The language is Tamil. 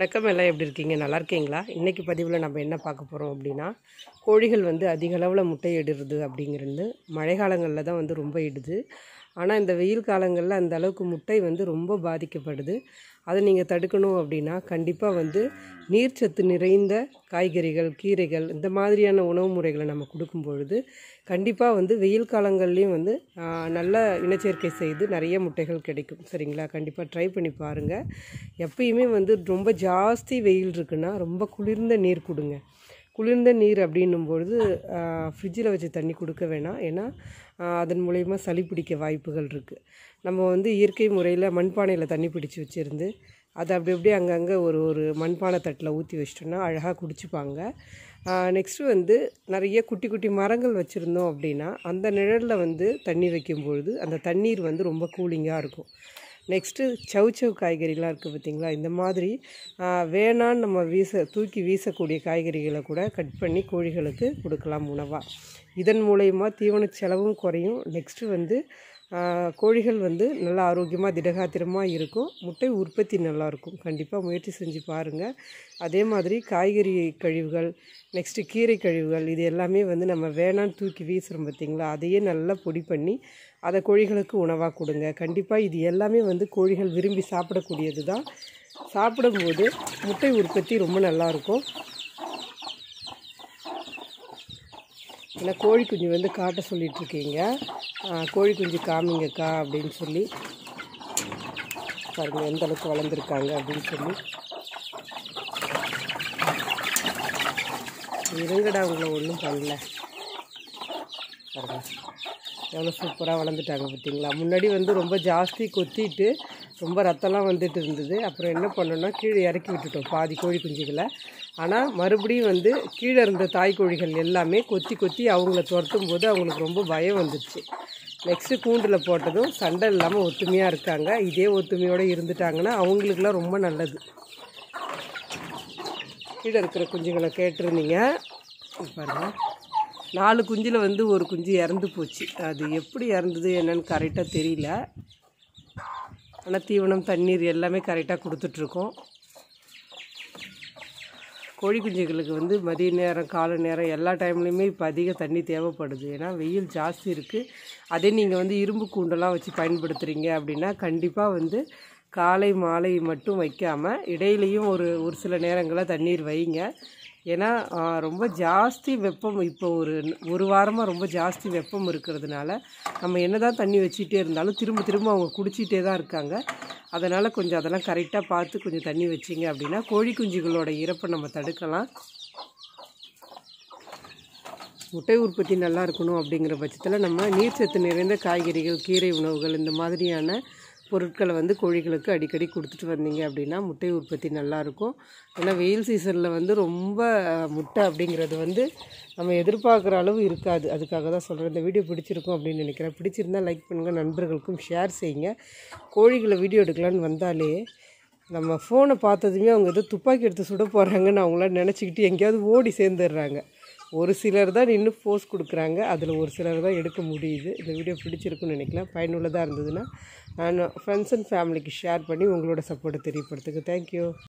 வணக்கம் எல்லாம் எப்படி இருக்கீங்க நல்லா இருக்கீங்களா இன்றைக்கி பதிவில் நம்ம என்ன பார்க்க போகிறோம் அப்படின்னா கோழிகள் வந்து அதிக அளவில் முட்டை இடுறது அப்படிங்கிறது மழை காலங்களில் தான் வந்து ரொம்ப இடுது ஆனால் இந்த வெயில் காலங்களில் அந்த அளவுக்கு முட்டை வந்து ரொம்ப பாதிக்கப்படுது அதை நீங்கள் தடுக்கணும் அப்படின்னா கண்டிப்பாக வந்து நீர்ச்சத்து நிறைந்த காய்கறிகள் கீரைகள் இந்த மாதிரியான உணவு முறைகளை நம்ம கொடுக்கும் பொழுது கண்டிப்பாக வந்து வெயில் காலங்கள்லேயும் வந்து நல்ல இனச்சேர்க்கை செய்து நிறைய முட்டைகள் கிடைக்கும் சரிங்களா கண்டிப்பாக ட்ரை பண்ணி பாருங்கள் எப்பயுமே வந்து ரொம்ப ஜாஸ்தி வெயில் இருக்குன்னா ரொம்ப குளிர்ந்த நீர் கொடுங்க குளிர்ந்த நீர் அப்படின்னும் பொழுது ஃப்ரிட்ஜில் வச்சு தண்ணி கொடுக்க வேணாம் ஏன்னா அதன் மூலயமா சளி பிடிக்க வாய்ப்புகள் இருக்குது நம்ம வந்து இயற்கை முறையில் மண்பானையில் தண்ணி பிடிச்சி வச்சுருந்து அதை அப்படி அப்படியே அங்கங்கே ஒரு ஒரு மண்பானை தட்டில் ஊற்றி வச்சிட்டோன்னா அழகாக குடிச்சுப்பாங்க நெக்ஸ்ட்டு வந்து நிறைய குட்டி குட்டி மரங்கள் வச்சுருந்தோம் அப்படின்னா அந்த நிழலில் வந்து தண்ணி வைக்கும்பொழுது அந்த தண்ணீர் வந்து ரொம்ப கூலிங்காக இருக்கும் நெக்ஸ்ட்டு சவ் சவ் காய்கறிலாம் இருக்குது பார்த்திங்களா இந்த மாதிரி வேணான்னு நம்ம வீச தூக்கி வீசக்கூடிய காய்கறிகளை கூட கட் பண்ணி கோழிகளுக்கு கொடுக்கலாம் உணவாக இதன் மூலயமா தீவன செலவும் குறையும் நெக்ஸ்ட்டு வந்து கோழிகள் வந்து நல்லா ஆரோக்கியமாக திடகாத்திரமாக இருக்கும் முட்டை உற்பத்தி நல்லாயிருக்கும் கண்டிப்பாக முயற்சி செஞ்சு பாருங்கள் அதே மாதிரி காய்கறி கழிவுகள் நெக்ஸ்ட்டு கீரை கழிவுகள் இது எல்லாமே வந்து நம்ம வேணான்னு தூக்கி வீசுகிறோம் பார்த்திங்களா அதையே நல்லா பொடி பண்ணி அதை கோழிகளுக்கு உணவாக கொடுங்க கண்டிப்பாக இது எல்லாமே வந்து கோழிகள் விரும்பி சாப்பிடக்கூடியது தான் சாப்பிடும்போது முட்டை உற்பத்தி ரொம்ப நல்லாயிருக்கும் ஏன்னா கோழி குஞ்சு வந்து காட்ட சொல்லிகிட்ருக்கீங்க கோழி குஞ்சு காமிங்கக்கா அப்படின்னு சொல்லி பாருங்கள் எந்த அளவுக்கு வளர்ந்துருக்காங்க அப்படின்னு சொல்லி இருங்கடா உங்களை ஒன்றும் பண்ணல பாருங்கள் எவ்வளோ சூப்பராக வளர்ந்துட்டாங்க பார்த்தீங்களா முன்னாடி வந்து ரொம்ப ஜாஸ்தி கொத்திட்டு ரொம்ப ரத்தம்லாம் வந்துட்டு இருந்தது அப்புறம் என்ன பண்ணோன்னா கீழே இறக்கி விட்டுட்டோம் பாதி கோழி குஞ்சுகளை ஆனால் மறுபடியும் வந்து கீழே இருந்த தாய் கோழிகள் எல்லாமே கொத்தி கொத்தி அவங்கள துரத்தும் போது அவங்களுக்கு ரொம்ப பயம் வந்துடுச்சு நெக்ஸ்ட்டு கூண்டில் போட்டதும் சண்டை இல்லாமல் ஒத்துமையாக இருக்காங்க இதே ஒத்துமையோடு இருந்துட்டாங்கன்னா அவங்களுக்குலாம் ரொம்ப நல்லது கீழே இருக்கிற குஞ்சுங்களை கேட்டிருந்தீங்க பாருங்க நாலு குஞ்சில் வந்து ஒரு குஞ்சு இறந்து போச்சு அது எப்படி இறந்தது என்னன்னு கரெக்டாக தெரியல ஆனால் தீவனம் தண்ணீர் எல்லாமே கரெக்டாக கொடுத்துட்ருக்கோம் கோழி குஞ்சுகளுக்கு வந்து மதிய நேரம் காலை நேரம் எல்லா டைம்லேயுமே இப்போ அதிக தண்ணி தேவைப்படுது ஏன்னா வெயில் ஜாஸ்தி இருக்குது அதே நீங்கள் வந்து இரும்பு கூண்டெல்லாம் வச்சு பயன்படுத்துகிறீங்க அப்படின்னா கண்டிப்பாக வந்து காலை மாலை மட்டும் வைக்காமல் இடையிலையும் ஒரு ஒரு சில நேரங்களில் தண்ணீர் வைங்க ஏன்னா ரொம்ப ஜாஸ்தி வெப்பம் இப்போ ஒரு ஒரு வாரமாக ரொம்ப ஜாஸ்தி வெப்பம் இருக்கிறதுனால நம்ம என்ன தான் தண்ணி வச்சுக்கிட்டே இருந்தாலும் திரும்ப திரும்ப அவங்க குடிச்சிட்டே தான் இருக்காங்க அதனால் கொஞ்சம் அதெல்லாம் கரெக்டாக பார்த்து கொஞ்சம் தண்ணி வச்சிங்க அப்படின்னா கோழி குஞ்சுகளோட இறப்பை நம்ம தடுக்கலாம் முட்டை உற்பத்தி நல்லா இருக்கணும் அப்படிங்கிற பட்சத்தில் நம்ம நீர்ச்சத்து நிறைந்த காய்கறிகள் கீரை உணவுகள் இந்த மாதிரியான பொருட்களை வந்து கோழிகளுக்கு அடிக்கடி கொடுத்துட்டு வந்தீங்க அப்படின்னா முட்டை உற்பத்தி நல்லாயிருக்கும் ஏன்னா வெயில் சீசனில் வந்து ரொம்ப முட்டை அப்படிங்கிறது வந்து நம்ம எதிர்பார்க்குற அளவு இருக்காது அதுக்காக தான் சொல்கிறேன் இந்த வீடியோ பிடிச்சிருக்கும் அப்படின்னு நினைக்கிறேன் பிடிச்சிருந்தால் லைக் பண்ணுங்கள் நண்பர்களுக்கும் ஷேர் செய்யுங்க கோழிகளை வீடியோ எடுக்கலான்னு வந்தாலே நம்ம ஃபோனை பார்த்ததுமே அவங்க ஏதோ துப்பாக்கி எடுத்து சுட போகிறாங்கன்னு அவங்களாம் நினச்சிக்கிட்டு எங்கேயாவது ஓடி சேர்ந்துடுறாங்க ஒரு சிலர் தான் நின்று போஸ் கொடுக்குறாங்க அதில் ஒரு சிலர் தான் எடுக்க முடியுது இந்த வீடியோ பிடிச்சிருக்குன்னு நினைக்கலாம் பயனுள்ளதாக இருந்ததுன்னா நான் ஃப்ரெண்ட்ஸ் அண்ட் ஃபேமிலிக்கு ஷேர் பண்ணி உங்களோட சப்போர்ட்டை தெரியப்படுத்துங்க தேங்க்யூ